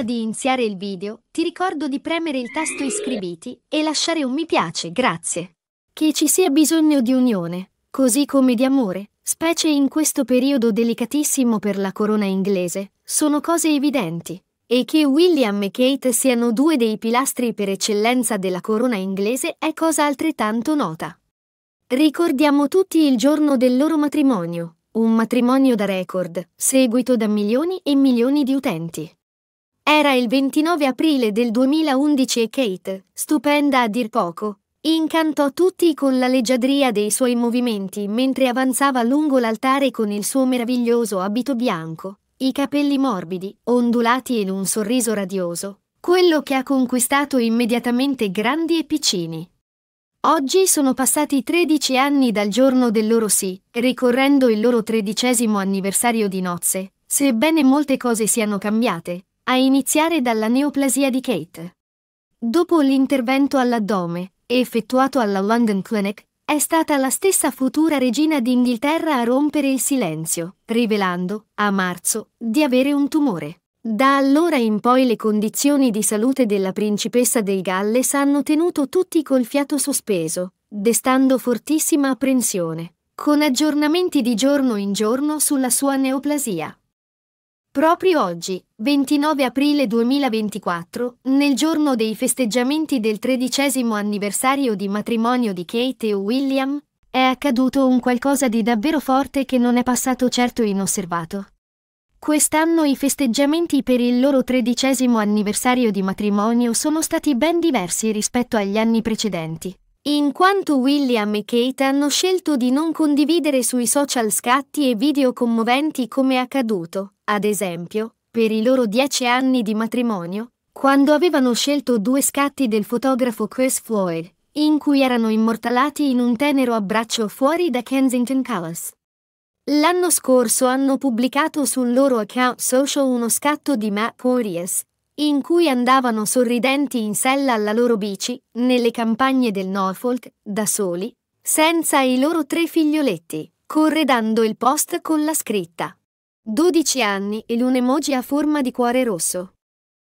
Prima di iniziare il video, ti ricordo di premere il tasto iscriviti e lasciare un mi piace, grazie. Che ci sia bisogno di unione, così come di amore, specie in questo periodo delicatissimo per la corona inglese, sono cose evidenti. E che William e Kate siano due dei pilastri per eccellenza della corona inglese è cosa altrettanto nota. Ricordiamo tutti il giorno del loro matrimonio, un matrimonio da record, seguito da milioni e milioni di utenti. Era il 29 aprile del 2011 e Kate, stupenda a dir poco, incantò tutti con la leggiadria dei suoi movimenti mentre avanzava lungo l'altare con il suo meraviglioso abito bianco, i capelli morbidi, ondulati ed un sorriso radioso, quello che ha conquistato immediatamente grandi e piccini. Oggi sono passati 13 anni dal giorno del loro sì, ricorrendo il loro tredicesimo anniversario di nozze, sebbene molte cose siano cambiate, a iniziare dalla neoplasia di Kate. Dopo l'intervento all'addome, effettuato alla London Clinic, è stata la stessa futura regina d'Inghilterra a rompere il silenzio, rivelando, a marzo, di avere un tumore. Da allora in poi le condizioni di salute della principessa del Galles hanno tenuto tutti col fiato sospeso, destando fortissima apprensione, con aggiornamenti di giorno in giorno sulla sua neoplasia. Proprio oggi, 29 aprile 2024, nel giorno dei festeggiamenti del tredicesimo anniversario di matrimonio di Kate e William, è accaduto un qualcosa di davvero forte che non è passato certo inosservato. Quest'anno i festeggiamenti per il loro tredicesimo anniversario di matrimonio sono stati ben diversi rispetto agli anni precedenti. In quanto William e Kate hanno scelto di non condividere sui social scatti e video commoventi come accaduto, ad esempio, per i loro dieci anni di matrimonio, quando avevano scelto due scatti del fotografo Chris Floyd, in cui erano immortalati in un tenero abbraccio fuori da Kensington Palace. L'anno scorso hanno pubblicato sul loro account social uno scatto di Matt Porteous, in cui andavano sorridenti in sella alla loro bici nelle campagne del Norfolk, da soli, senza i loro tre figlioletti, corredando il post con la scritta 12 anni e un emoji a forma di cuore rosso.